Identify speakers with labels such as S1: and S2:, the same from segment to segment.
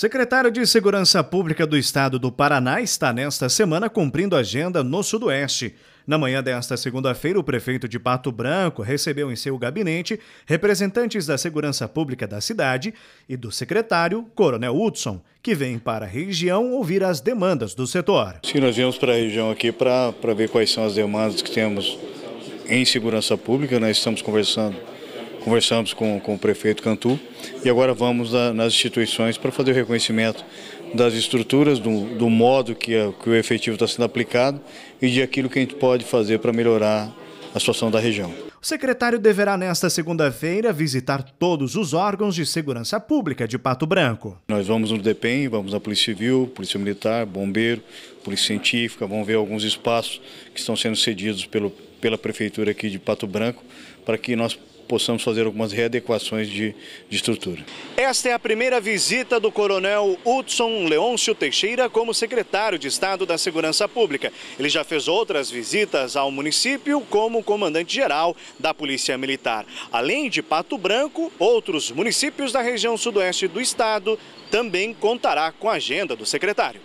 S1: Secretário de Segurança Pública do Estado do Paraná está nesta semana cumprindo agenda no Sudoeste. Na manhã desta segunda-feira, o prefeito de Pato Branco recebeu em seu gabinete representantes da Segurança Pública da cidade e do secretário, Coronel Hudson, que vem para a região ouvir as demandas do setor.
S2: Sim, nós viemos para a região aqui para ver quais são as demandas que temos em segurança pública. Nós né? estamos conversando conversamos com, com o prefeito Cantu e agora vamos a, nas instituições para fazer o reconhecimento das estruturas, do, do modo que, a, que o efetivo está sendo aplicado e de aquilo que a gente pode fazer para melhorar a situação da região.
S1: O secretário deverá, nesta segunda-feira, visitar todos os órgãos de segurança pública de Pato Branco.
S2: Nós vamos no DEPEN, vamos na Polícia Civil, Polícia Militar, Bombeiro, Polícia Científica, vamos ver alguns espaços que estão sendo cedidos pelo, pela Prefeitura aqui de Pato Branco, para que nós possamos fazer algumas readequações de, de, estrutura.
S1: Esta é a primeira visita do coronel Hudson Leôncio Teixeira como secretário de Estado da Segurança Pública. Ele já fez outras visitas ao município como comandante-geral da Polícia Militar. Além de Pato Branco, outros municípios da região sudoeste do estado também contará com a agenda do secretário.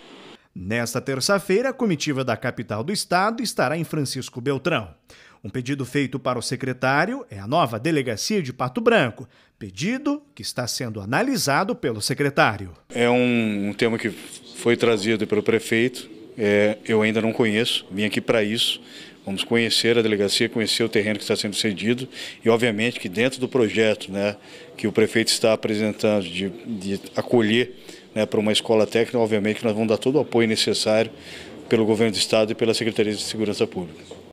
S1: Nesta terça-feira, a comitiva da capital do estado estará em Francisco Beltrão. Um pedido feito para o secretário é a nova delegacia de Pato Branco, pedido que está sendo analisado pelo secretário.
S2: É um, tema que foi trazido pelo prefeito é, eu ainda não conheço, vim aqui para isso. Vamos conhecer a delegacia, conhecer o terreno que está sendo cedido e, obviamente, que dentro do projeto né, que o prefeito está apresentando de, de acolher né, para uma escola técnica, obviamente que nós vamos dar todo o apoio necessário pelo governo do Estado e pela Secretaria de Segurança Pública.